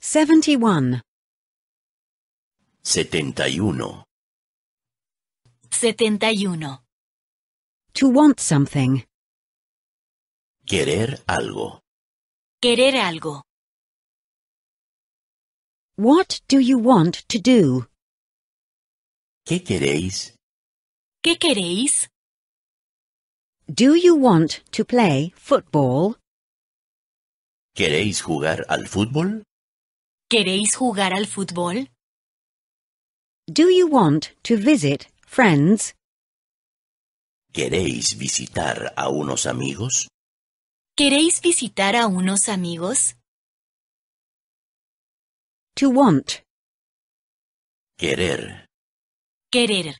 71 71 71 To want something Querer algo Querer algo What do you want to do? ¿Qué queréis? ¿Qué queréis? Do you want to play football? ¿Queréis jugar al fútbol? ¿Queréis jugar al fútbol? Do you want to visit friends? ¿Queréis visitar a unos amigos? ¿Queréis visitar a unos amigos? To want. Querer. Querer.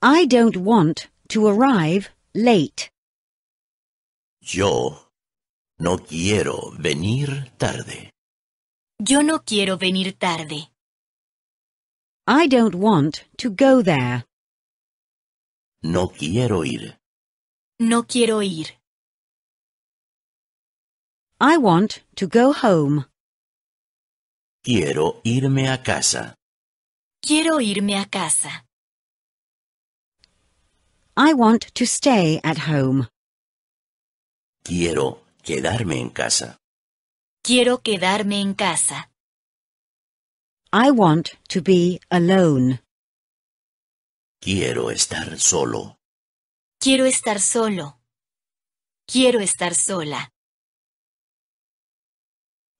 I don't want to arrive late. Yo no quiero venir tarde. Yo no quiero venir tarde. I don't want to go there. No quiero ir. No quiero ir. I want to go home. Quiero irme a casa. Quiero irme a casa. I want to stay at home. Quiero quedarme en casa. Quiero quedarme en casa. I want to be alone. Quiero estar solo. Quiero estar solo. Quiero estar sola.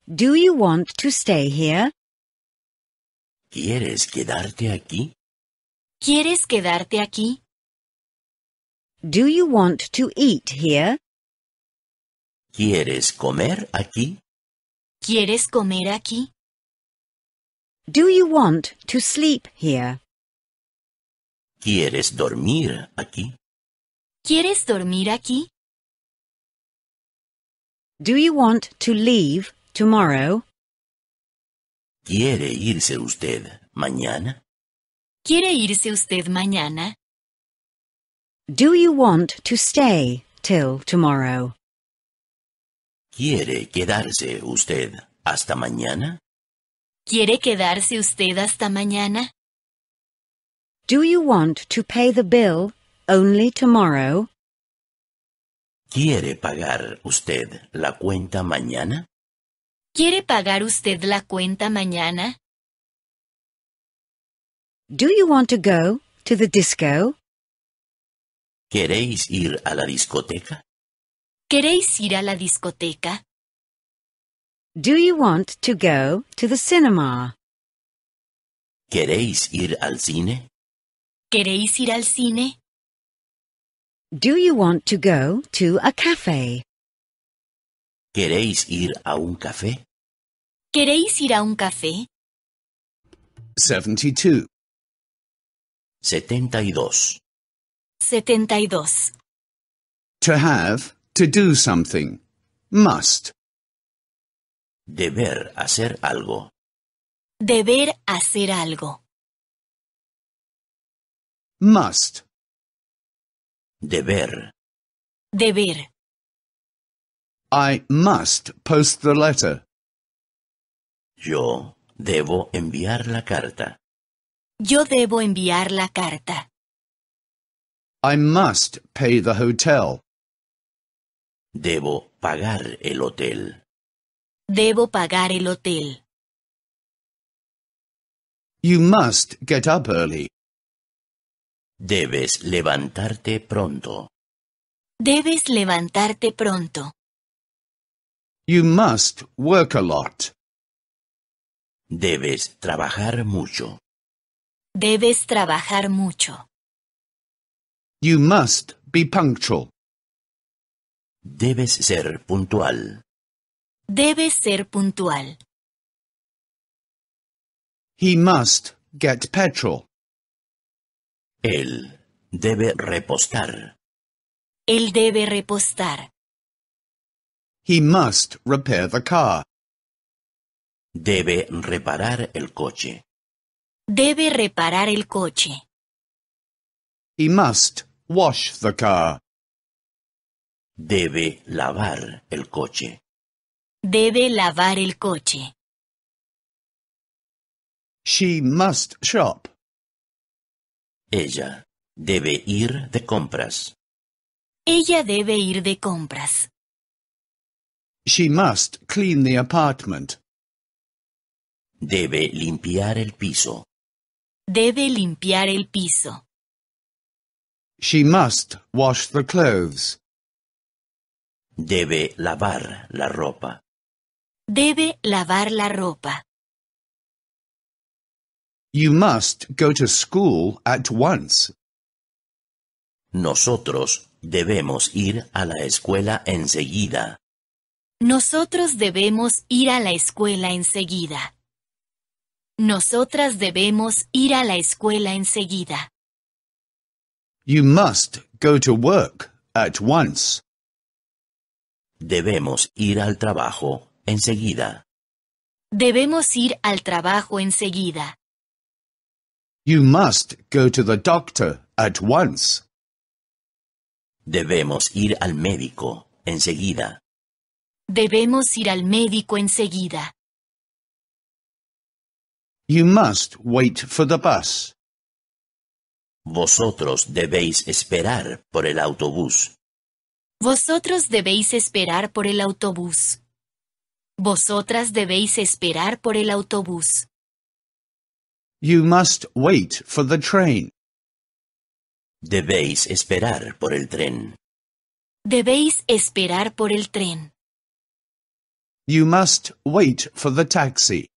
Do you want to stay here? ¿Quieres quedarte aquí? ¿Quieres quedarte aquí? Do you want to eat here? ¿Quieres comer aquí? ¿Quieres comer aquí? Do you want to sleep here? ¿Quieres dormir aquí? ¿Quieres dormir aquí? Do you want to leave tomorrow? ¿Quiere irse usted mañana? ¿Quiere irse usted mañana? Do you want to stay till tomorrow? ¿Quiere quedarse usted hasta mañana? ¿Quiere quedarse usted hasta mañana? Do you want to pay the bill only tomorrow? ¿Quiere pagar usted la cuenta mañana? ¿Quiere pagar usted la cuenta mañana? Do you want to go to the disco? ¿Queréis ir a la discoteca? ¿Queréis ir a la discoteca? Do you want to go to the cinema? ¿Queréis ir al cine? ¿Queréis ir al cine? Do you want to go to a cafe? ¿Queréis ir a un café? ¿Queréis ir a un café? 72. 72. 72. To have To do something. Must. Deber hacer algo. Deber hacer algo. Must. Deber. Deber. I must post the letter. Yo debo enviar la carta. Yo debo enviar la carta. I must pay the hotel. Debo pagar el hotel. Debo pagar el hotel. You must get up early. Debes levantarte pronto. Debes levantarte pronto. You must work a lot. Debes trabajar mucho. Debes trabajar mucho. You must be punctual. Debes ser puntual. Debes ser puntual. He must get petrol. Él debe repostar. Él debe repostar. He must repair the car. Debe reparar el coche. Debe reparar el coche. He must wash the car. Debe lavar el coche. Debe lavar el coche. She must shop. Ella debe ir de compras. Ella debe ir de compras. She must clean the apartment. Debe limpiar el piso. Debe limpiar el piso. She must wash the clothes. Debe lavar la ropa. Debe lavar la ropa. You must go to school at once. Nosotros debemos ir a la escuela enseguida. Nosotros debemos ir a la escuela enseguida. Nosotras debemos ir a la escuela enseguida. You must go to work at once. Debemos ir al trabajo enseguida. Debemos ir al trabajo enseguida. You must go to the doctor at once. Debemos ir al médico enseguida. Debemos ir al médico enseguida. You must wait for the bus. Vosotros debéis esperar por el autobús. Vosotros debéis esperar por el autobús. Vosotras debéis esperar por el autobús. You must wait for the train. Debéis esperar por el tren. Debéis esperar por el tren. You must wait for the taxi.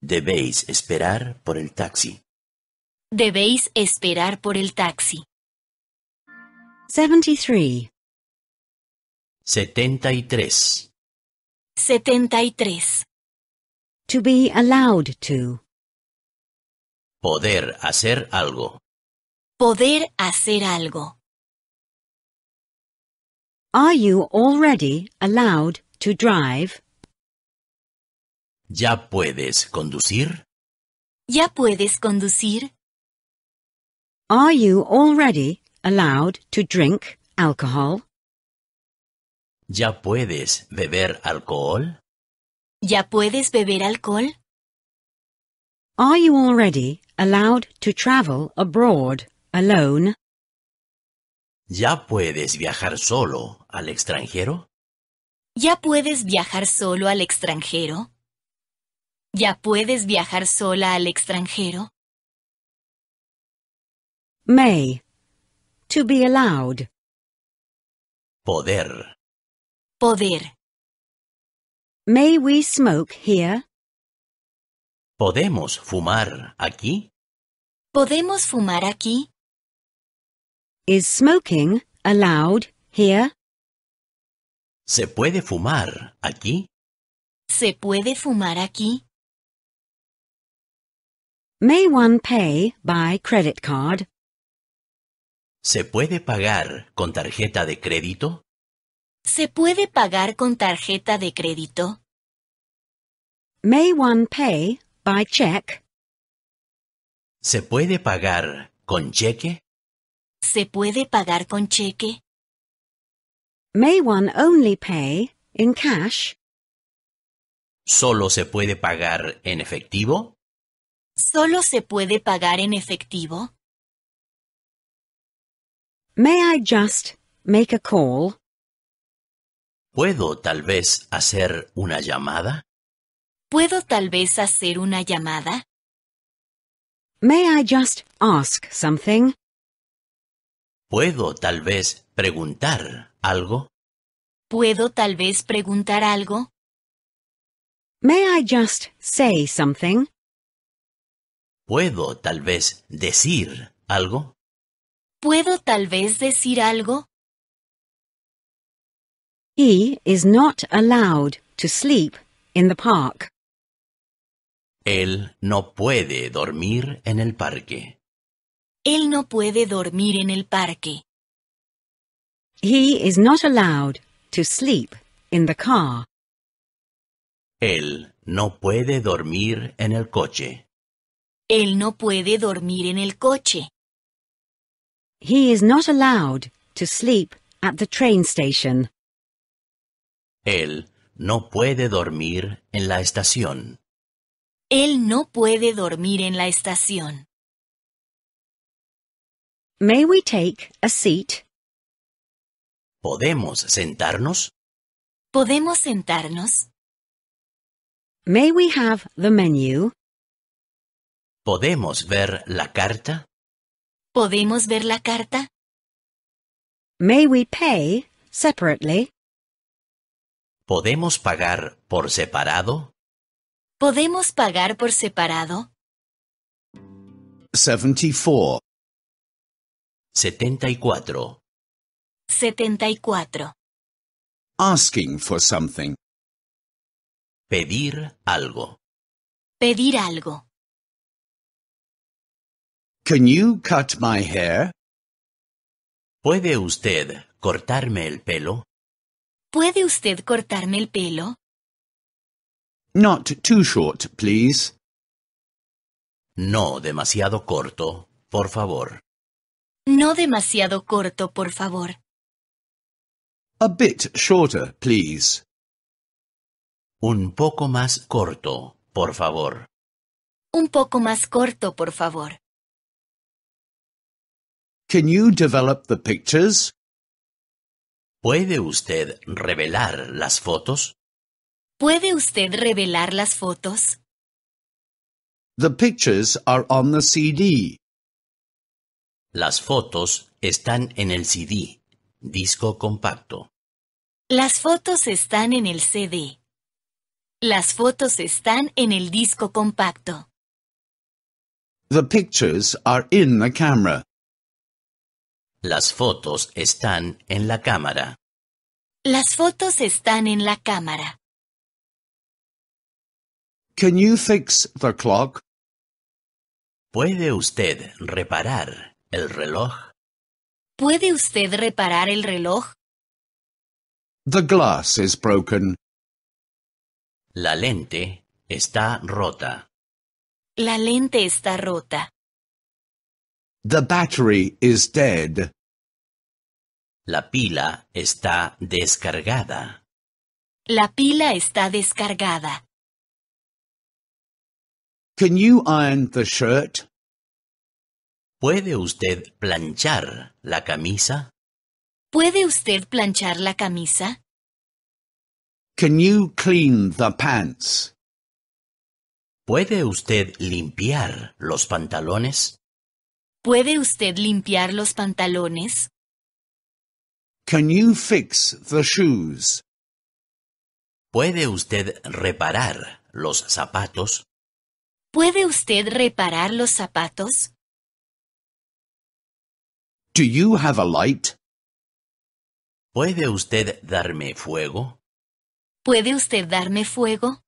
Debéis esperar por el taxi. Debéis esperar por el taxi. 73 73 73 To be allowed to Poder hacer algo Poder hacer algo Are you already allowed to drive? ¿Ya puedes conducir? ¿Ya puedes conducir? Are you already allowed to drink alcohol? ¿Ya puedes beber alcohol? ¿Ya puedes beber alcohol? Are you already allowed to travel abroad alone? ¿Ya puedes viajar solo al extranjero? ¿Ya puedes viajar solo al extranjero? ¿Ya puedes viajar sola al extranjero? May. To be allowed. Poder. Poder. May we smoke here? ¿Podemos fumar aquí? ¿Podemos fumar aquí? Is smoking allowed here? ¿Se puede fumar aquí? ¿Se puede fumar aquí? May one pay by credit card? ¿Se puede pagar con tarjeta de crédito? ¿Se puede pagar con tarjeta de crédito? May one pay by check? ¿Se puede pagar con cheque? ¿Se puede pagar con cheque? May one only pay in cash? ¿Solo se puede pagar en efectivo? ¿Solo se puede pagar en efectivo? May I just make a call? ¿Puedo tal vez hacer una llamada? ¿Puedo tal vez hacer una llamada? May I just ask something? ¿Puedo tal vez preguntar algo? ¿Puedo tal vez preguntar algo? May I just say something? ¿Puedo tal vez decir algo? ¿Puedo tal vez decir algo? He is not allowed to sleep in the park. Él no puede dormir en el parque. Él no puede dormir en el parque. He is not allowed to sleep in the car. Él no puede dormir en el coche. Él no puede dormir en el coche. He is not allowed to sleep at the train station. Él no puede dormir en la estación. Él no puede dormir en la estación. May we take a seat? ¿Podemos sentarnos? ¿Podemos sentarnos? May we have the menu? ¿Podemos ver la carta? ¿Podemos ver la carta? May we pay separately? ¿Podemos pagar por separado? ¿Podemos pagar por separado? 74. 74. 74. Asking for something. Pedir algo. Pedir algo. Can you cut my hair? ¿Puede usted cortarme el pelo? ¿Puede usted cortarme el pelo? Not too short, please. No demasiado corto, por favor. No demasiado corto, por favor. A bit shorter, please. Un poco más corto, por favor. Un poco más corto, por favor. Can you develop the pictures? ¿Puede usted revelar las fotos? ¿Puede usted revelar las fotos? The pictures are on the CD. Las fotos están en el CD, disco compacto. Las fotos están en el CD. Las fotos están en el disco compacto. The pictures are in the camera. Las fotos están en la cámara. Las fotos están en la cámara. Can you fix the clock? ¿Puede usted reparar el reloj? ¿Puede usted reparar el reloj? The glass is broken. La lente está rota. La lente está rota. The battery is dead. La pila está descargada. La pila está descargada. Can you iron the shirt? ¿Puede usted planchar la camisa? ¿Puede usted planchar la camisa? Can you clean the pants? ¿Puede usted limpiar los pantalones? ¿Puede usted limpiar los pantalones? Can you fix the shoes? ¿Puede usted reparar los zapatos? ¿Puede usted reparar los zapatos? Do you have a light? ¿Puede usted darme fuego? ¿Puede usted darme fuego?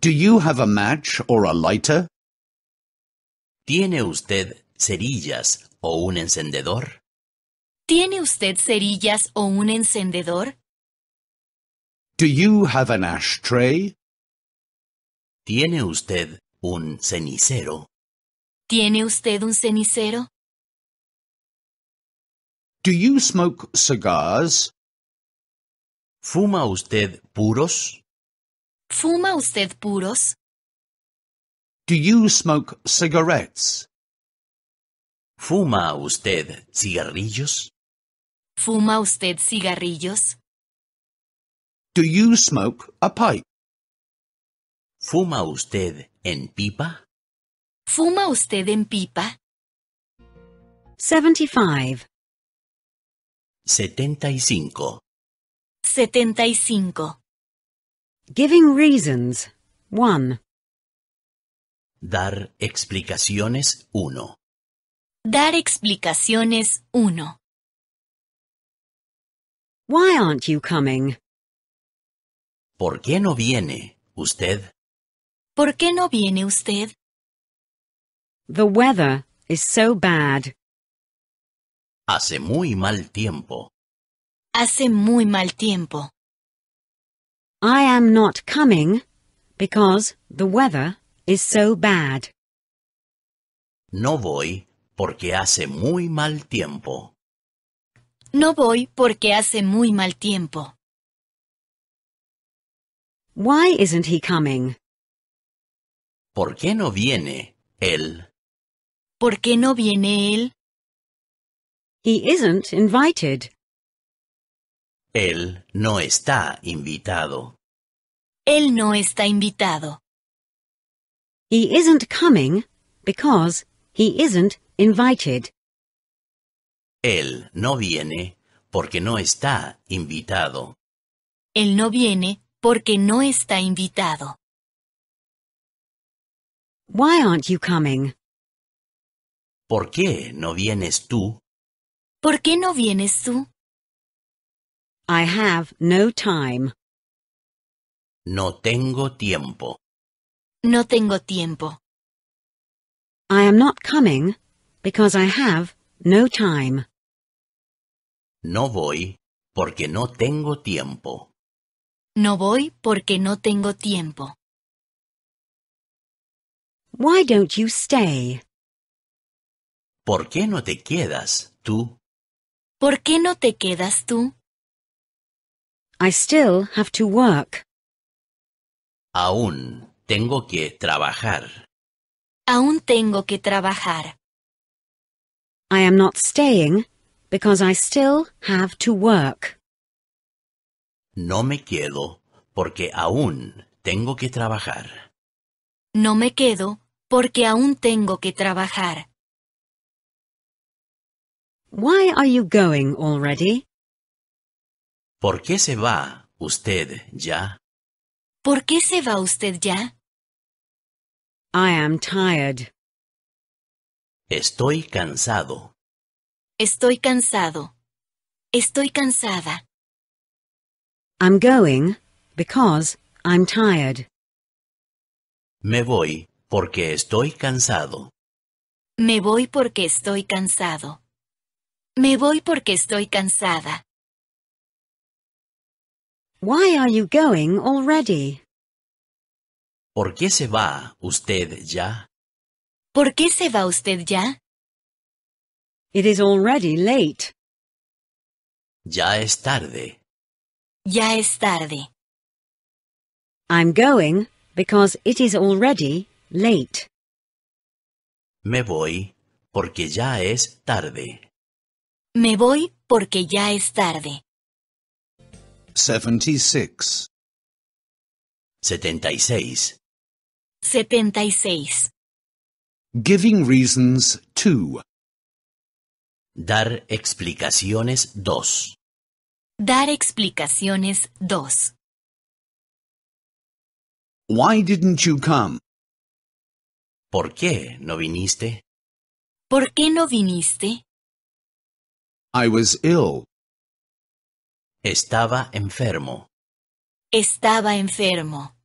Do you have a match or a lighter? ¿Tiene usted cerillas o un encendedor? ¿Tiene usted cerillas o un encendedor? Do you have an ashtray? ¿Tiene usted un cenicero? ¿Tiene usted un cenicero? Do you smoke cigars? ¿Fuma usted puros? ¿Fuma usted puros? Do you smoke cigarettes? ¿Fuma usted cigarrillos? ¿Fuma usted cigarrillos? Do you smoke a pipe? ¿Fuma usted en pipa? ¿Fuma usted en pipa? 75. 75. 75. Giving reasons. 1. Dar explicaciones 1. Dar explicaciones uno Why aren't you coming? ¿Por qué no viene usted? ¿Por qué no viene usted? The weather is so bad. Hace muy mal tiempo. Hace muy mal tiempo. I am not coming because the weather is so bad. No voy porque hace muy mal tiempo. No voy porque hace muy mal tiempo. Why isn't he coming? ¿Por qué no viene él? ¿Por qué no viene él? He isn't invited. Él no está invitado. Él no está invitado. He isn't coming because he isn't invited. Él no viene porque no está invitado. Él no viene porque no está invitado. Why aren't you coming? ¿Por qué no vienes tú? ¿Por qué no vienes tú? I have no time. No tengo tiempo. No tengo tiempo. I am not coming because I have no time. No voy porque no tengo tiempo. No voy porque no tengo tiempo. Why don't you stay? ¿Por qué no te quedas tú? ¿Por qué no te quedas tú? I still have to work. Aún Tengo que trabajar. Aún tengo que trabajar. I am not staying because I still have to work. No me quedo porque aún tengo que trabajar. No me quedo porque aún tengo que trabajar. Why are you going already? ¿Por qué se va usted ya? ¿Por qué se va usted ya? I am tired. Estoy cansado. Estoy cansado. Estoy cansada. I'm going because I'm tired. Me voy porque estoy cansado. Me voy porque estoy cansado. Me voy porque estoy cansada. Why are you going already? ¿Por qué se va usted ya? ¿Por qué se va usted ya? It is already late. Ya es tarde. Ya es tarde. I'm going because it is already late. Me voy porque ya es tarde. Me voy porque ya es tarde. 76 76 76. Giving reasons to. Dar explicaciones 2. Dar explicaciones 2. Why didn't you come? ¿Por qué no viniste? ¿Por qué no viniste? I was ill. Estaba enfermo. Estaba enfermo.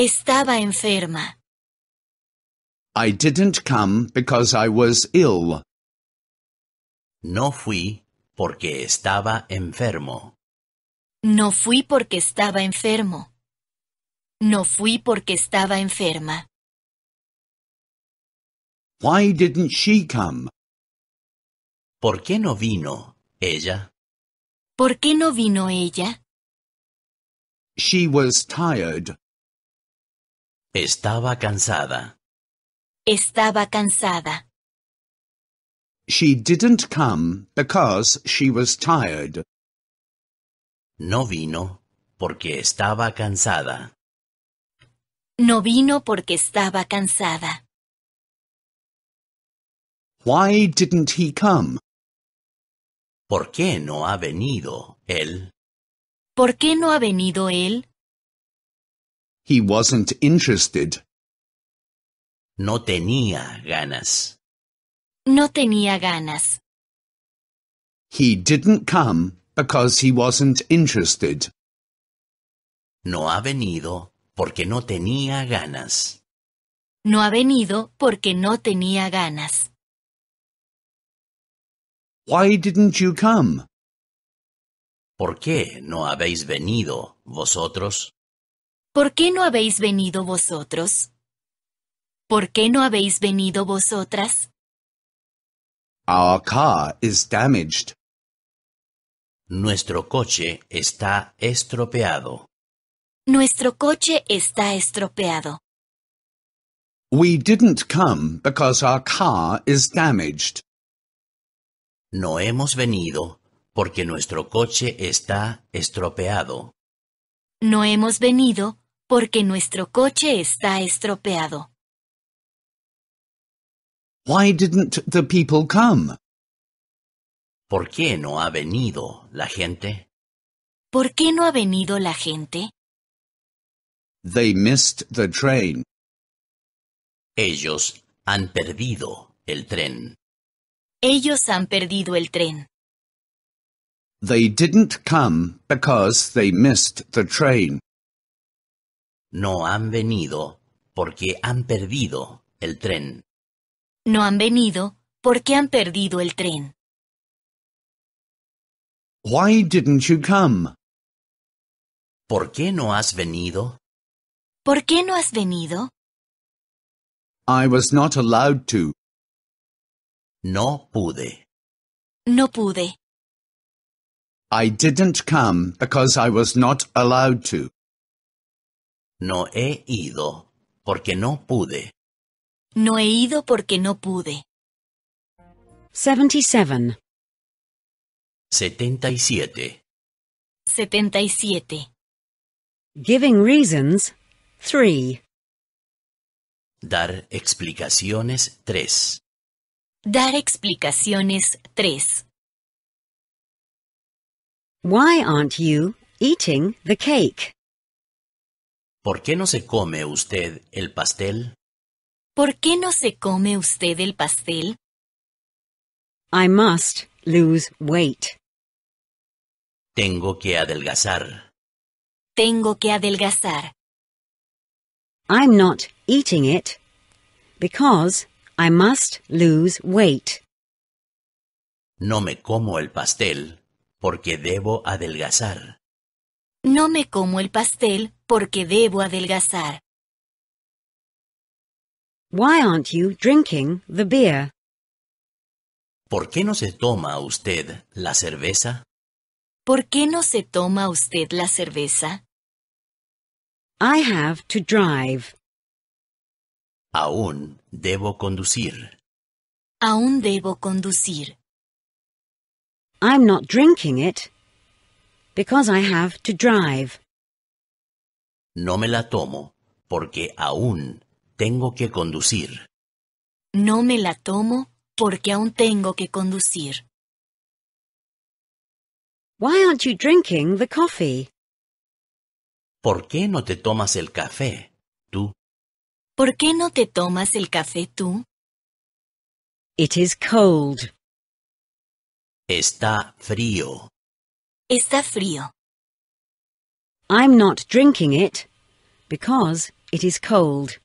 Estaba enferma. I didn't come because I was ill. No fui porque estaba enfermo. No fui porque estaba enfermo. No fui porque estaba enferma. Why didn't she come? ¿Por qué no vino ella? ¿Por qué no vino ella? She was tired. Estaba cansada. Estaba cansada. She didn't come because she was tired. No vino porque estaba cansada. No vino porque estaba cansada. Why didn't he come? ¿Por qué no ha venido él? ¿Por qué no ha venido él? He wasn't interested. No tenía ganas. No tenía ganas. He didn't come because he wasn't interested. No ha venido porque no tenía ganas. No ha venido porque no tenía ganas. Why didn't you come? ¿Por qué no habéis venido vosotros? ¿Por qué no habéis venido vosotros? ¿Por qué no habéis venido vosotras? Our car is damaged. Nuestro coche está estropeado. Nuestro coche está estropeado. We didn't come because our car is damaged. No hemos venido porque nuestro coche está estropeado. No hemos venido porque nuestro coche está estropeado. Why didn't the people come? ¿Por qué no ha venido la gente? ¿Por qué no ha venido la gente? They missed the train. Ellos han perdido el tren. Ellos han perdido el tren. They didn't come because they missed the train. No han venido porque han perdido el tren. No han venido porque han perdido el tren. Why didn't you come? ¿Por qué no has venido? ¿Por qué no has venido? I was not allowed to. No pude. No pude. I didn't come because I was not allowed to. No he ido porque no pude. No he ido porque no pude. 77. 77. 77. Giving reasons 3. Dar explicaciones 3. Dar explicaciones 3. Why aren't you eating the cake? ¿Por qué no se come usted el pastel? ¿Por qué no se come usted el pastel? I must lose weight. Tengo que adelgazar. Tengo que adelgazar. I'm not eating it because I must lose weight. No me como el pastel porque debo adelgazar. No me como el pastel porque debo adelgazar. Why aren't you drinking the beer? ¿Por qué no se toma usted la cerveza? ¿Por qué no se toma usted la cerveza? I have to drive. Aún debo conducir. Aún debo conducir. I'm not drinking it because I have to drive. No me la tomo porque aún tengo que conducir. No me la tomo porque aún tengo que conducir. Why aren't you drinking the coffee? ¿Por qué no te tomas el café, tú? ¿Por qué no te tomas el café tú? It is cold. Está frío. Está frío. I'm not drinking it because it is cold.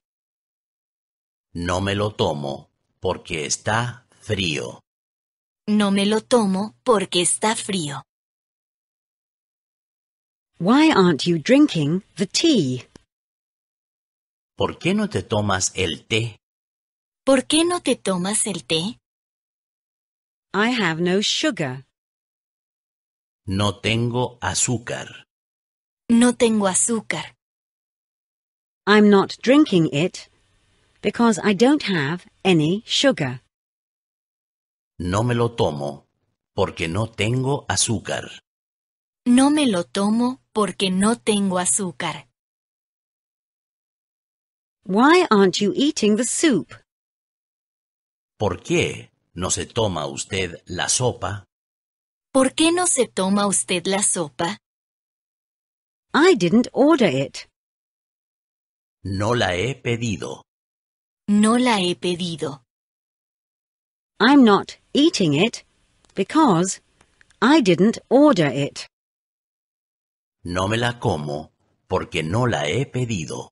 No me lo tomo porque está frío. No me lo tomo porque está frío. Why aren't you drinking the tea? ¿Por qué no te tomas el té? ¿Por qué no te tomas el té? I have no sugar. No tengo azúcar. No tengo azúcar. I'm not drinking it because I don't have any sugar. No me lo tomo porque no tengo azúcar. No me lo tomo porque no tengo azúcar. Why aren't you eating the soup? ¿Por qué no se toma usted la sopa? ¿Por qué no se toma usted la sopa? I didn't order it. No la he pedido. No la he pedido. I'm not eating it because I didn't order it. No me la como porque no la he pedido.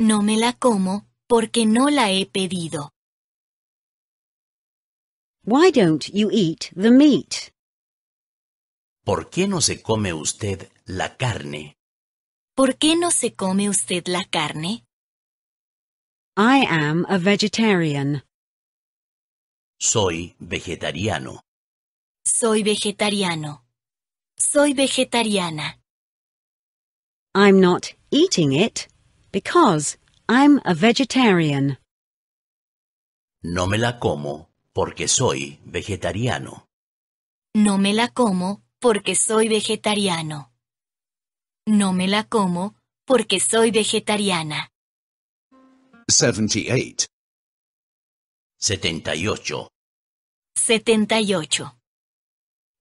No me la como porque no la he pedido. Why don't you eat the meat? ¿Por qué no se come usted la carne. ¿Por qué no se come usted la carne? I am a vegetarian. Soy vegetariano. Soy vegetariano. Soy vegetariana. I'm not eating it because I'm a vegetarian. No me la como porque soy vegetariano. No me la como porque soy vegetariano. No me la como porque soy vegetariana. 78. 78. 78.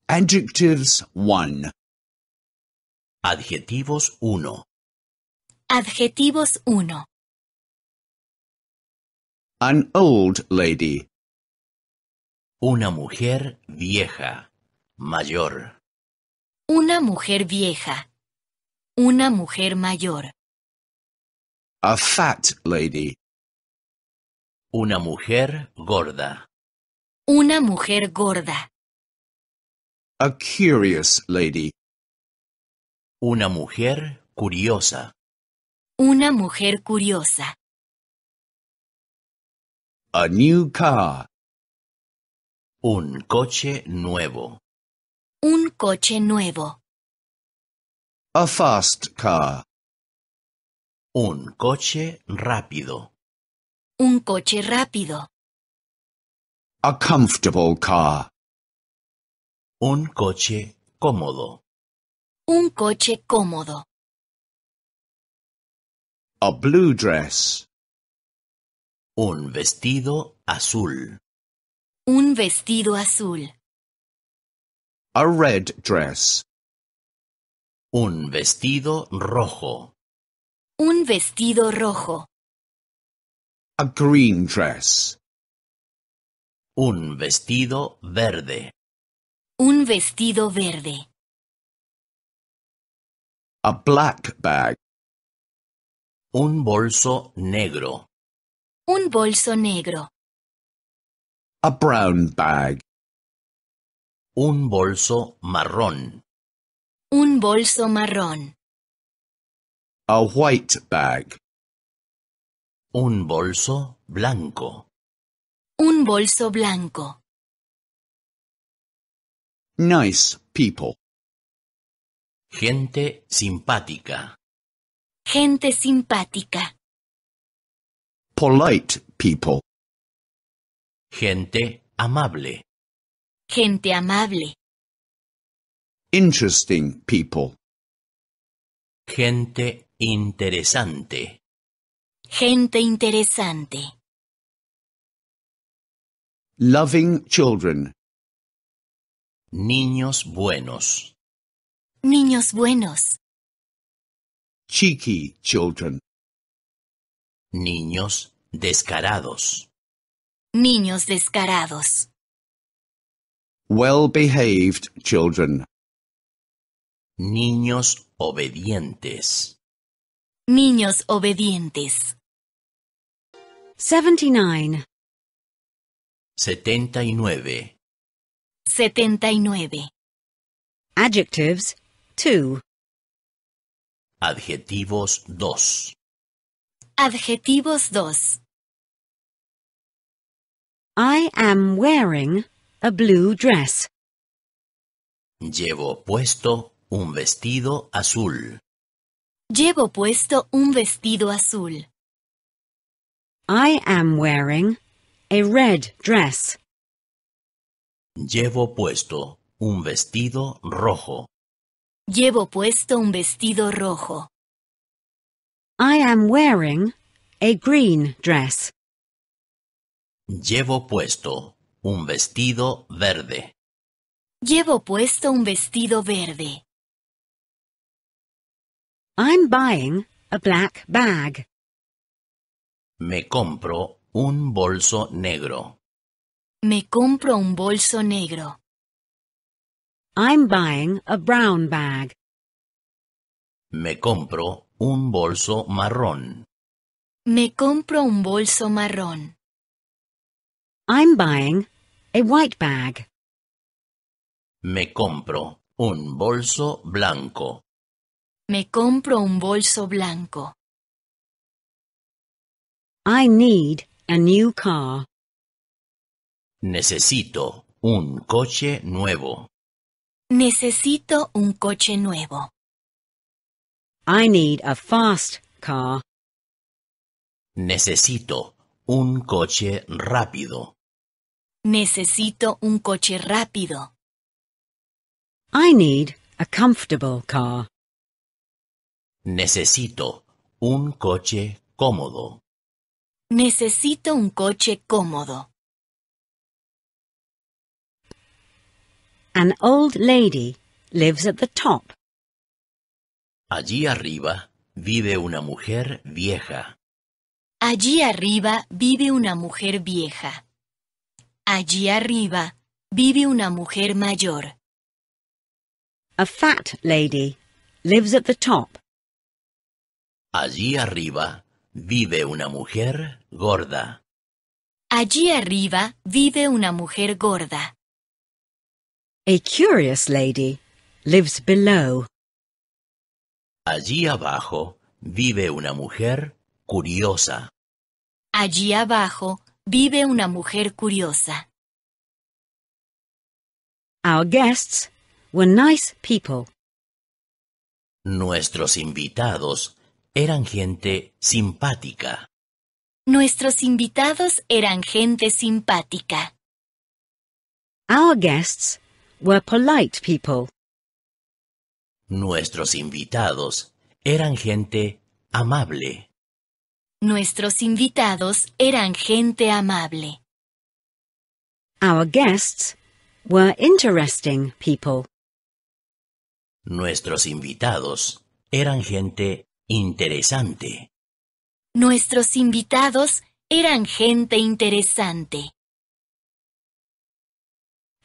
Adjectives 1. Adjetivos 1. Adjetivos 1. An old lady. Una mujer vieja, mayor. Una mujer vieja, una mujer mayor. A fat lady. Una mujer gorda. Una mujer gorda. A curious lady. Una mujer curiosa. Una mujer curiosa. A new car. Un coche nuevo. Un coche nuevo. A fast car. Un coche rápido. Un coche rápido. A comfortable car. Un coche cómodo. Un coche cómodo. A blue dress. Un vestido azul. Un vestido azul. A red dress. Un vestido rojo. Un vestido rojo. A green dress. Un vestido verde. Un vestido verde. A black bag. Un bolso negro. Un bolso negro. A brown bag. Un bolso marrón. Un bolso marrón. A white bag. Un bolso blanco. Un bolso blanco. Nice people. Gente simpática. Gente simpática. Polite people. Gente amable. Gente amable. interesting people. Gente interesante. Gente interesante. Loving children. Niños buenos. Niños buenos. Cheeky children. Niños descarados. Niños descarados. Well-behaved children. Niños obedientes. Niños obedientes. 79. 79. 79. Adjectives 2. Adjetivos 2. Adjetivos 2. I am wearing a blue dress. Llevo puesto un vestido azul. Llevo puesto un vestido azul. I am wearing a red dress. Llevo puesto un vestido rojo. Llevo puesto un vestido rojo. I am wearing a green dress. Llevo puesto un vestido verde. Llevo puesto un vestido verde. I'm buying a black bag. Me compro un bolso negro. Me compro un bolso negro. I'm buying a brown bag. Me compro un bolso marrón. Me compro un bolso marrón. I'm buying a white bag. Me compro un bolso blanco. Me compro un bolso blanco. I need a new car. Necesito un coche nuevo. Necesito un coche nuevo. I need a fast car. Necesito un coche rápido. Necesito un coche rápido. I need a comfortable car. Necesito un coche cómodo. Necesito un coche cómodo. An old lady lives at the top. Allí arriba vive una mujer vieja. Allí arriba vive una mujer vieja. Allí arriba vive una mujer mayor. A fat lady lives at the top. Allí arriba vive una mujer gorda. Allí arriba vive una mujer gorda. A curious lady lives below. Allí abajo vive una mujer curiosa. Allí abajo vive una mujer curiosa. Our guests were nice people. Nuestros invitados eran gente simpática. Nuestros invitados eran gente simpática. Our guests were polite people. Nuestros invitados eran gente amable. Nuestros invitados eran gente amable. Our guests were interesting people. Nuestros invitados eran gente interesante. Nuestros invitados eran gente interesante.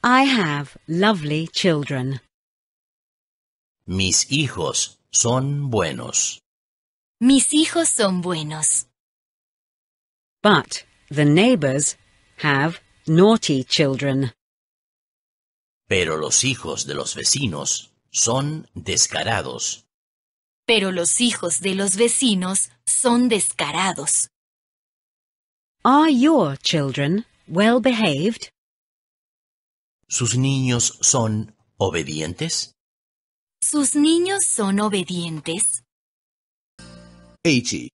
I have lovely children. Mis hijos son buenos. Mis hijos son buenos. But the neighbors have naughty children. Pero los hijos de los vecinos son descarados pero los hijos de los vecinos son descarados. Are your children well behaved? ¿Sus niños son obedientes? ¿Sus niños son obedientes? 80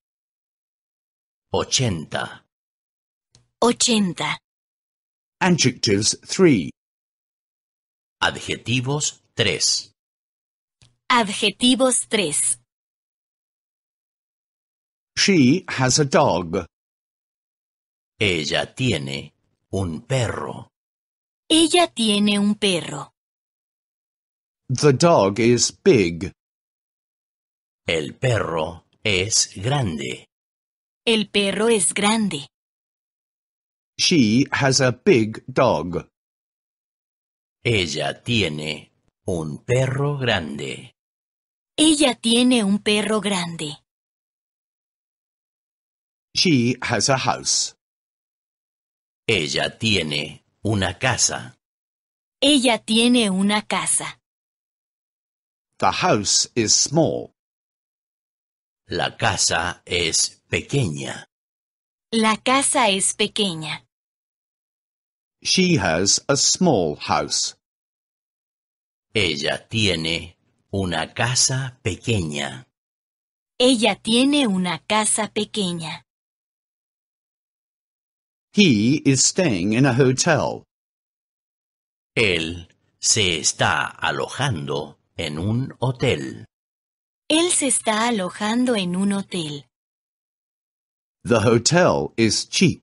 80 80 Adjectives 3 Adjetivos 3 Adjetivos 3 She has a dog. Ella tiene un perro. Ella tiene un perro. The dog is big. El perro es grande. El perro es grande. She has a big dog. Ella tiene un perro grande. Ella tiene un perro grande. She has a house. Ella tiene una casa. Ella tiene una casa. The house is small. La casa es pequeña. La casa es pequeña. She has a small house. Ella tiene una casa pequeña. Ella tiene una casa pequeña. He is staying in a hotel. Él se está alojando en un hotel. Él se está alojando en un hotel. The hotel is cheap.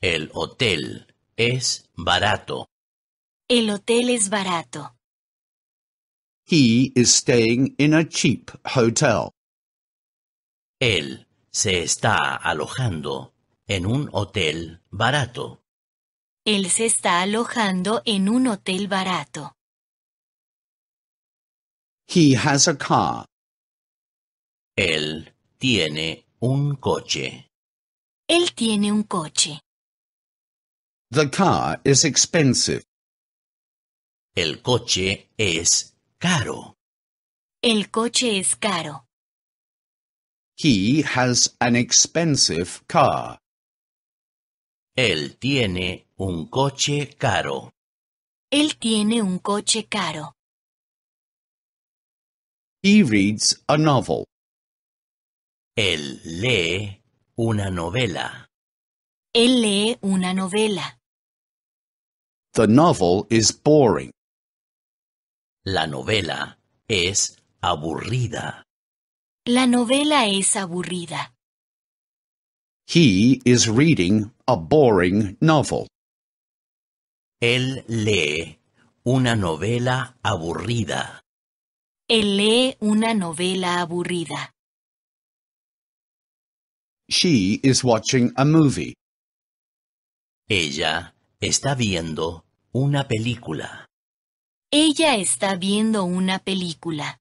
El hotel es barato. El hotel es barato. He is staying in a cheap hotel. Él se está alojando en un hotel barato. Él se está alojando en un hotel barato. He has a car. Él tiene un coche. Él tiene un coche. The car is expensive. El coche es caro. El coche es caro. He has an expensive car. Él tiene un coche caro. Él tiene un coche caro. He reads a novel. Él lee una novela. Él lee una novela. The novel is boring. La novela es aburrida. La novela es aburrida. He is reading a boring novel. Él lee una novela aburrida. Él lee una novela aburrida. She is watching a movie. Ella está viendo una película. Ella está viendo una película.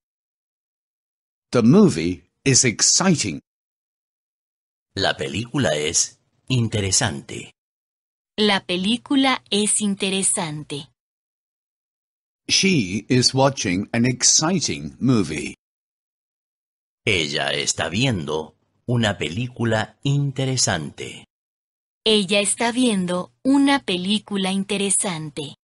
The movie is exciting. La película es interesante. La película es interesante. She is watching an exciting movie. Ella está viendo una película interesante. Ella está viendo una película interesante.